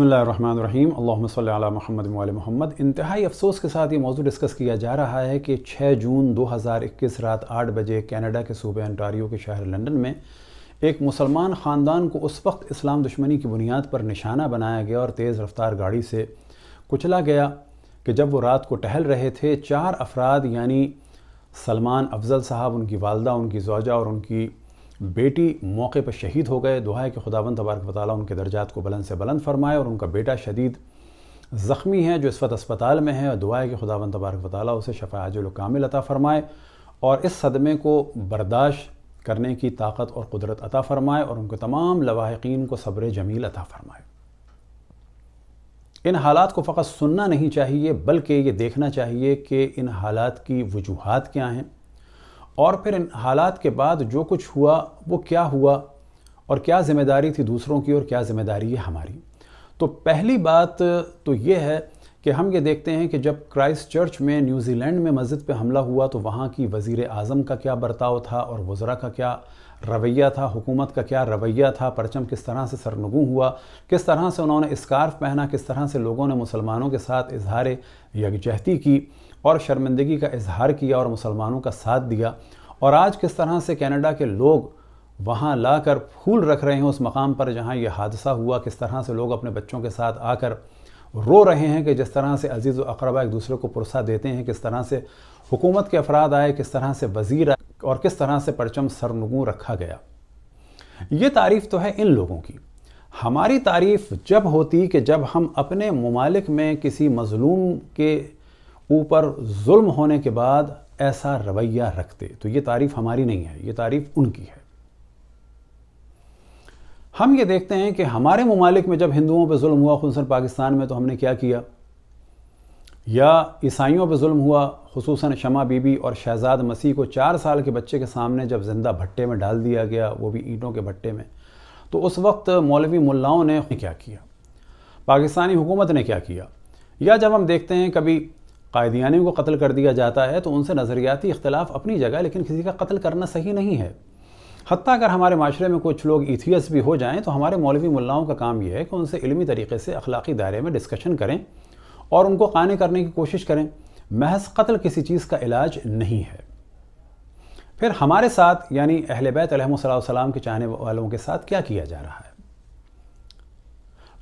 बसमीम अल्ला महमद महमद इंतहाई अफसोस के साथ ये मौजूद डिस्कस किया जा रहा है कि 6 जून 2021 रात 8 बजे कनाडा के सूबे अंटारियो के शहर लंदन में एक मुसलमान ख़ानदान को उस वक्त इस्लाम दुश्मनी की बुनियाद पर निशाना बनाया गया और तेज़ रफ्तार गाड़ी से कुचला गया कि जब वो रात को टहल रहे थे चार अफराद यानी सलमान अफजल साहब उनकी वालदा उनकी जौजा और उनकी बेटी मौके पर शहीद हो गए दुआ है कि खुदावन तबारक वाली उनके दर्जात को बुलंद से बुलंद फरमाए और उनका बेटा शदीद ज़ख्मी है जो इस वक्त अस्पताल में है और दुआ है कि खुदावन तबारक वाली उसे आज कामिल अता फ़रमाए और इस सदमे को बर्दाश्त करने की ताकत और कुदरत अता फ़रमाए और उनके तमाम लवाकिन को सब्र जमील अता फ़रमाए इन हालात को फ़कत सुनना नहीं चाहिए बल्कि ये देखना चाहिए कि इन हालात की वजूहत क्या हैं और फिर इन हालात के बाद जो कुछ हुआ वो क्या हुआ और क्या जिम्मेदारी थी दूसरों की और क्या जिम्मेदारी है हमारी तो पहली बात तो ये है कि हम ये देखते हैं कि जब क्राइस्ट चर्च में न्यूजीलैंड में मस्जिद पे हमला हुआ तो वहाँ की वज़ी अज़म का क्या बर्ताव था और वज़रा का क्या रवैया था हुकूमत का क्या रवैया था परचम किस तरह से सरनगू हुआ किस तरह से उन्होंने स्कार्फ पहना किस तरह से लोगों ने मुसलमानों के साथ इजहार यकजहती की और शर्मिंदगी का इजहार किया और मुसलमानों का साथ दिया और आज किस तरह से कनाडा के लोग वहाँ ला कर फूल रख रहे हैं उस मकाम पर जहाँ यह हादसा हुआ किस तरह से लोग अपने बच्चों के साथ आकर रो रहे हैं कि जिस तरह से अजीज़ व अकरबा एक दूसरे को पुरसा देते हैं किस तरह से हुकूमत के अफराद आए किस तरह से वज़ीर आए और किस तरह से परचम सरनगू रखा गया ये तारीफ तो है इन लोगों की हमारी तारीफ जब होती कि जब हम अपने ममालिक में किसी मज़लूम के ऊपर जुल्म होने के बाद ऐसा रवैया रखते तो ये तारीफ हमारी नहीं है ये तारीफ उनकी है हम ये देखते हैं कि हमारे ममालिक में जब हिंदुओं पर जुल्म हुआ खुनसर पाकिस्तान में तो हमने क्या किया या ईसाइयों पर जुल्म हुआ खसूस शमा बीबी और शहजाद मसीह को चार साल के बच्चे के सामने जब जिंदा भट्टे में डाल दिया गया वो भी ईंटों के भट्टे में तो उस वक्त मौलवी मुलाओं ने क्या किया पाकिस्तानी हुकूमत ने क्या किया या जब हम देखते हैं कभी कायदियानियों को कत्ल कर दिया जाता है तो उनसे नज़रियाती इख्तलाफ अपनी जगह लेकिन किसी का कत्ल करना सही नहीं है हती अगर हमारे माशरे में कुछ लोग इथियस भी हो जाएँ तो हमारे मौलवी मुलाओं का काम यह है कि उनसे इलमी तरीके से अखलाकी दायरे में डिस्कशन करें और उनको काने करने की कोशिश करें महज कत्ल किसी चीज़ का इलाज नहीं है फिर हमारे साथ यानी अहल बैत सलाम के चाहने वालों के साथ क्या किया जा रहा है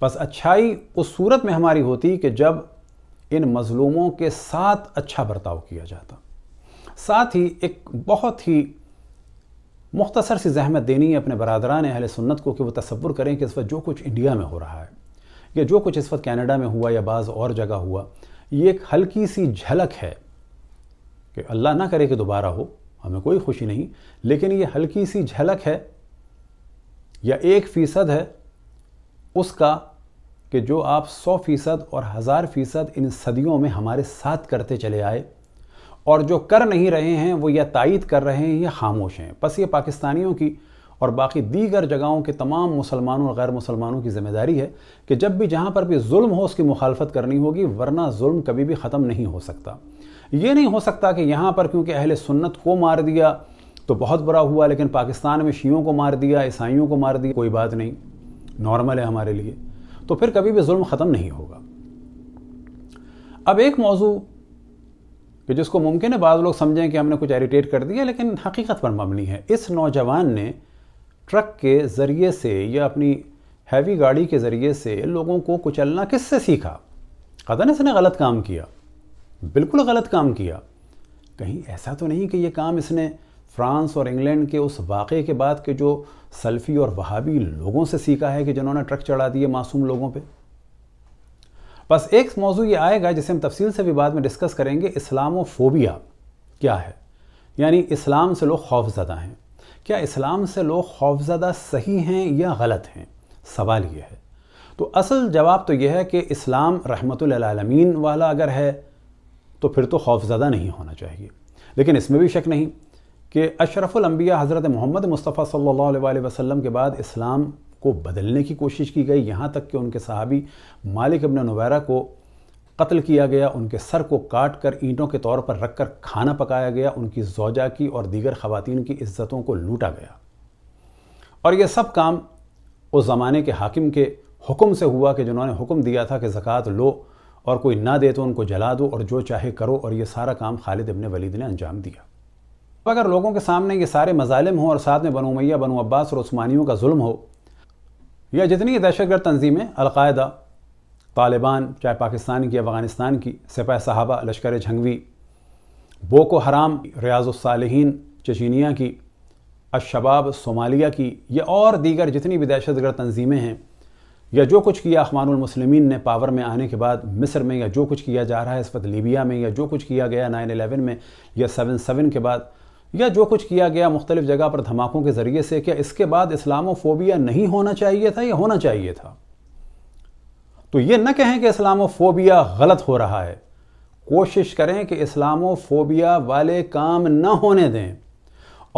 बस अच्छाई उस सूरत में हमारी होती कि जब इन मज़लूमों के साथ अच्छा बर्ताव किया जाता साथ ही एक बहुत ही मुख्तसर सी जहमत देनी है अपने बरदरान अहल सुन्नत को कि वह तस्वुर करें कि इस वक्त जो कुछ इंडिया में हो रहा है या जो कुछ इस वक्त कैनेडा में हुआ या बाज़ और जगह हुआ ये एक हल्की सी झलक है कि अल्लाह ना करे कि दोबारा हो हमें कोई खुशी नहीं लेकिन ये हल्की सी झलक है या एक फ़ीसद है उसका कि जो आप सौ फ़ीसद और हज़ार फ़ीसद इन सदियों में हमारे साथ करते चले आए और जो कर नहीं रहे हैं वो या तायद कर रहे हैं या खामोश हैं बस ये पाकिस्तानियों की और बाकी दीगर जगहों के तमाम मुसलमानों और गैर मुसलमानों की जिम्मेदारी है कि जब भी जहाँ पर भी जुल्म हो उसकी मुखालफत करनी होगी वरना जुल्म कभी भी ख़त्म नहीं हो सकता ये नहीं हो सकता कि यहाँ पर क्योंकि अहल सुन्नत को मार दिया तो बहुत बुरा हुआ लेकिन पाकिस्तान में शीयों को मार दिया ईसाइयों को मार दिया कोई बात नहीं नॉर्मल है हमारे लिए तो फिर कभी भी जुल्म ख़त्म नहीं होगा अब एक मौजू कि जिसको मुमकिन है बाद लोग समझें कि हमने कुछ एरिटेट कर दिया लेकिन हकीकत पर मबनी है इस नौजवान ने ट्रक के ज़रिए से या अपनी हैवी गाड़ी के ज़रिए से लोगों को कुचलना किससे सीखा ने इसने गलत काम किया बिल्कुल गलत काम किया कहीं ऐसा तो नहीं कि ये काम इसने फ्रांस और इंग्लैंड के उस वाक़े के बाद के जो सल्फ़ी और वहाबी लोगों से सीखा है कि जिन्होंने ट्रक चढ़ा दिए मासूम लोगों पे बस एक मौजू ये आएगा जिसे हम तफसील से भी बाद में डिस्कस करेंगे इस्लामोफोबिया क्या है यानी इस्लाम से लोग खौफ ज़्यादा हैं क्या इस्लाम से लोग खौफजदा सही हैं या गलत हैं सवाल ये है तो असल जवाब तो यह है कि इस्लाम रहमतमीन वाला अगर है तो फिर तो खौफजदा नहीं होना चाहिए लेकिन इसमें भी शक नहीं कि अशरफुलम्बिया हज़रत मोहम्मद मुस्तफ़ा सल्ला वसलम के बाद इस्लाम को बदलने की कोशिश की गई यहाँ तक कि उनके सहाबी मालिक अबन नवैरा को कत्ल किया गया उनके सर को काट कर ईंटों के तौर पर रखकर खाना पकाया गया उनकी जोजा की और दीगर खवतिन की इज्जतों को लूटा गया और यह सब काम उस ज़माने के हाकिम के हुक्म से हुआ कि जिन्होंने हुक्म दिया था कि ज़क़़त लो और कोई ना दे तो उनको जला दो और जो चाहे करो और ये सारा काम खालिद इबन वलीद ने अंजाम दिया तो अगर लोगों के सामने ये सारे मजालिम हों और साथ में बनो मैया बनो अब्बास और उस्मानियों का जुल्म हो या जितनी दहशतगर्द तंजीमें अलकायदा तालिबान चाहे पाकिस्तान की अफ़गानिस्तान की सिपह साहबा लश्कर झंगवी बोको हराम रियाजुलसालहन चचीनिया की अशबाब सोमालिया की या और दीगर जितनी भी दहशतगर्द तंजीमें हैं या जो कुछ किया अखमानमसलमिन ने पावर में आने के बाद मिस्र में या जो कुछ किया जा रहा है इस वक्त लीबिया में या जो कुछ किया गया नाइन एलेवन में या सेवन सेवन के बाद या जो कुछ किया गया मुख्तलिफ़ जगह पर धमाकों के ज़रिए से क्या इसके बाद इस्लामोफोबिया नहीं होना चाहिए था या होना चाहिए था तो ये न कहें कि इस्लामोफोबिया गलत हो रहा है कोशिश करें कि इस्लामोफोबिया वाले काम न होने दें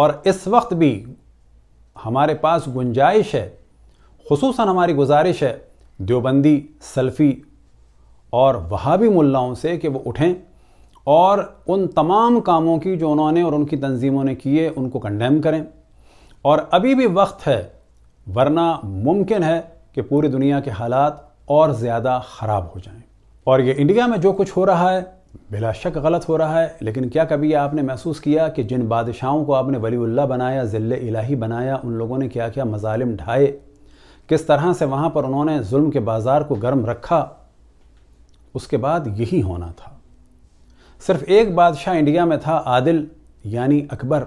और इस वक्त भी हमारे पास गुंजाइश है खसूस हमारी गुजारिश है देवबंदी सल्फ़ी और वहाबी मुल्लाओं से कि वो उठें और उन तमाम कामों की जो उन्होंने और उनकी तंजीमों ने किए उनको कंडेम करें और अभी भी वक्त है वरना मुमकिन है कि पूरी दुनिया के हालात और ज़्यादा ख़राब हो जाएं और ये इंडिया में जो कुछ हो रहा है बिला शक गलत हो रहा है लेकिन क्या कभी आपने महसूस किया कि जिन बादशाहों को आपने वलीउल्ला बनाया जिले इलाही बनाया उन लोगों ने क्या क्या मजालिम ढाए किस तरह से वहाँ पर उन्होंने जुल्म के बाज़ार को गर्म रखा उसके बाद यही होना था सिर्फ एक बादशाह इंडिया में था आदिल यानी अकबर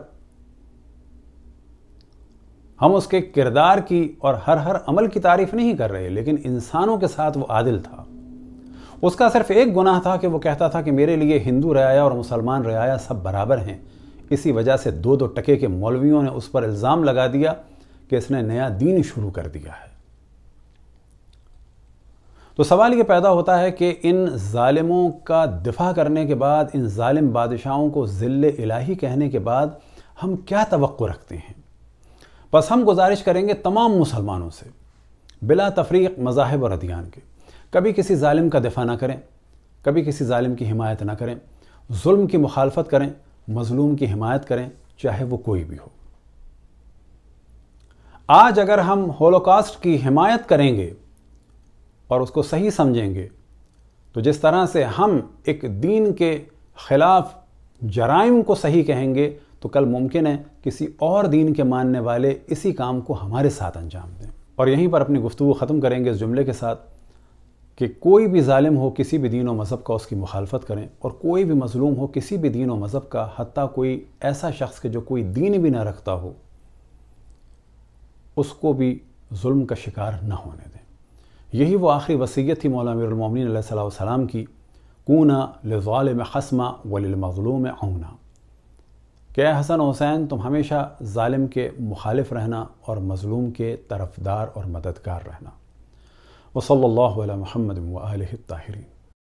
हम उसके किरदार की और हर हर अमल की तारीफ नहीं कर रहे लेकिन इंसानों के साथ वो आदिल था उसका सिर्फ एक गुनाह था कि वो कहता था कि मेरे लिए हिंदू रियाया और मुसलमान रियाया सब बराबर हैं इसी वजह से दो दो टके के मौलवियों ने उस पर इल्ज़ाम लगा दिया कि इसने नया दीन शुरू कर दिया है तो सवाल ये पैदा होता है कि इन ालिमों का दिफा करने के बाद इन ालिम बादशाहों को ज़िल इलाही कहने के बाद हम क्या तो रखते हैं बस हम गुजारिश करेंगे तमाम मुसलमानों से बिला तफरीक मज़ाहब और अदियान के कभी किसी ालिम का दिफा ना करें कभी किसी ालिम की हिमायत ना करें जुल्म की मुखालफत करें मज़लूम की हिमायत करें चाहे वो कोई भी हो आज अगर हम होलोकास्ट की हिमायत करेंगे और उसको सही समझेंगे तो जिस तरह से हम एक दीन के ख़िलाफ़ जराइम को सही कहेंगे तो कल मुमकिन है किसी और दीन के मानने वाले इसी काम को हमारे साथ अंजाम दें और यहीं पर अपनी गुफ्तु ख़त्म करेंगे इस जुमले के साथ कि कोई भी ालिम हो किसी भी दीन व मज़हब का उसकी मुखालफत करें और कोई भी मजलूम हो किसी भी दीन व मज़हब का हती कोई ऐसा शख्स के जो कोई दीन भी ना रखता हो उसको भी जुल्म का शिकार न होने दें यही वो आखिरी वसीयत थी मौला मौलामिन सलाम की कूना में खसमा वलमज़लूम औना क्या हसन हुसैन तुम हमेशा ालिम के मुखालिफ रहना और मज़लूम के तरफदार और मददगार रहना वसल महमद वाल ताहरीन